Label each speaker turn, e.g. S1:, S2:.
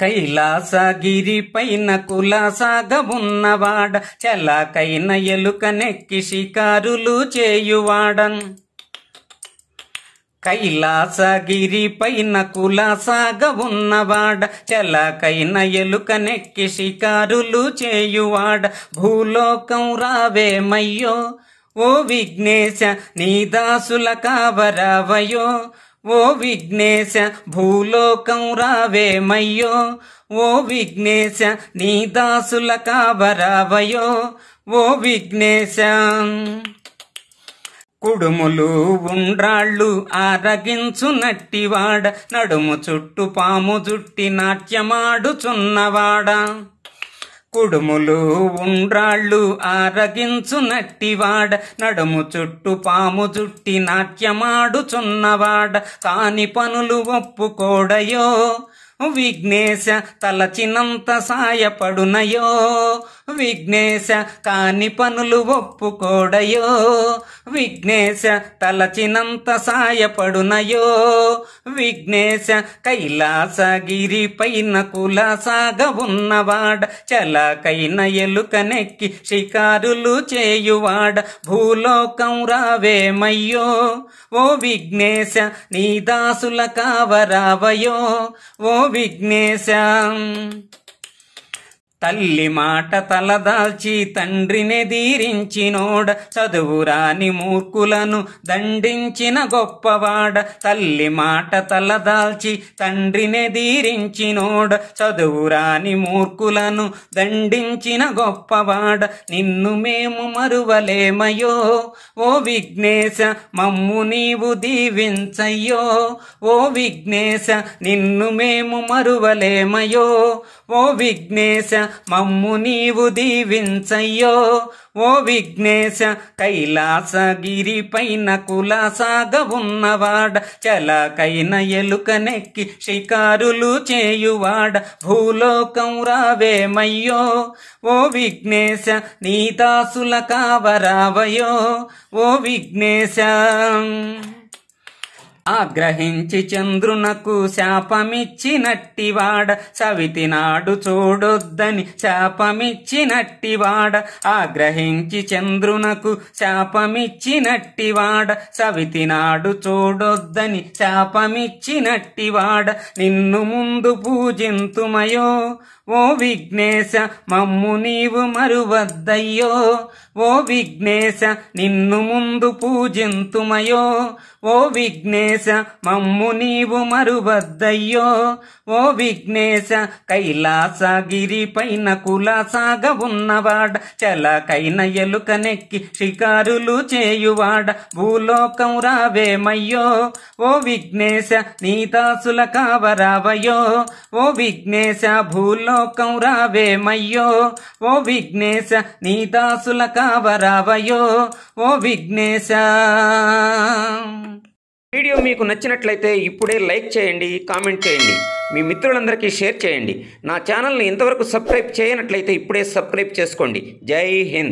S1: కైలాసగిరి కైలాసగిరిపైన కులాసాగమున్నవాడ చలాకైన నెక్కి షికారులు చేయువాడన్ పైన కులాసాగ ఉన్నవాడ ఎలుక నెక్కి షికారులు చేయువాడ భూలోకం రావేమయ్యో ఓ విఘ్నేశ నీదాసుల కావరావయో ఓ విఘ్నేశ భూలోకం రావేమయ్యో ఓ విఘ్నేశ నీ దాసుల కావరావయో ఓ విఘ్నేశ కుడుములు ఉండ్రాళ్ళు ఆరగించునట్టివాడ నడుము చుట్టు పాము జుట్టి నాట్యమాడుచున్నవాడా కుడుములు ఉండ్రాళ్ళు ఆరగించు నట్టివాడ నడుము చుట్టు పాము చుట్టి నాట్యమాడుచున్నవాడ కాని పనులు ఒప్పుకోడయో విఘ్నేశ తలచినంత సాయపడునయో విఘ్నేశ కాని పనులు ఒప్పుకోడయో విఘ్నేశ తలచినంత సాయపడునయో విఘ్నేశ కైలాసగిరి పైన కులాసాగ ఉన్నవాడ ఎలుక ఎలుకనెక్కి షికారులు చేయువాడ భూలోకం రావేమయ్యో ఓ విఘ్నేశ నీ దాసుల కావరావయో ఓ విఘ్నేశ తల్లి మాట తలదాల్చి తండ్రిని ధీరించినోడ చదువురాని మూర్ఖులను దండించిన గొప్పవాడ తల్లి మాట తలదాల్చి తండ్రిని ధీరించినోడ చదువురాని మూర్ఖులను దండించిన గొప్పవాడ నిన్ను మేము మరువలేమయో ఓ విఘ్నేశ మమ్ము నీవు దీవించయ్యో ఓ విఘ్నేశ నిన్ను మేము మరువలేమయో ఓ విఘ్నేశ మమ్ము నీవు దీవించయ్యో ఓ విఘ్నేశ కైలాస గిరి పైన కులాసాగ ఉన్నవాడ చలకైన ఎలుకనెక్కి షికారులు చేయువాడ భూలోకం రావేమయ్యో ఓ విఘ్నేశ నీతాసుల కావరావయో ఓ విఘ్నేశ ఆగ్రహించి చంద్రునకు శాపమిచ్చినట్టివాడ నాడు చూడొద్దని శాపమిచ్చినట్టివాడ ఆగ్రహించి చంద్రునకు శాపమిచ్చినట్టివాడ సవితినాడు చూడొద్దని శాపమిచ్చినట్టివాడ నిన్ను ముందు పూజింతుమయో ఓ విఘ్నేశ మమ్ము నీవు మరువద్దయ్యో ఓ విఘ్నేశ నిన్ను ముందు పూజింతుమయో ఓ విఘ్నేశ విఘ్నేశ మమ్ము నీవు మరువద్దయ్యో ఓ విఘ్నేశ కైలాస గిరి పైన కులాసాగ ఉన్నవాడ చలకైన ఎలుకనెక్కి షికారులు చేయువాడ భూలోకం రావేమయ్యో ఓ విఘ్నేశ నీతాసుల కావరావయ్యో ఓ విఘ్నేశ భూలోకం రావేమయ్యో ఓ విఘ్నేశ నీదాసుల కావరావయో ఓ విఘ్నేశ వీడియో మీకు నచ్చినట్లయితే ఇప్పుడే లైక్ చేయండి కామెంట్ చేయండి మీ మిత్రులందరికీ షేర్ చేయండి నా ఛానల్ని ఇంతవరకు సబ్స్క్రైబ్ చేయనట్లయితే ఇప్పుడే సబ్స్క్రైబ్ చేసుకోండి జై హింద్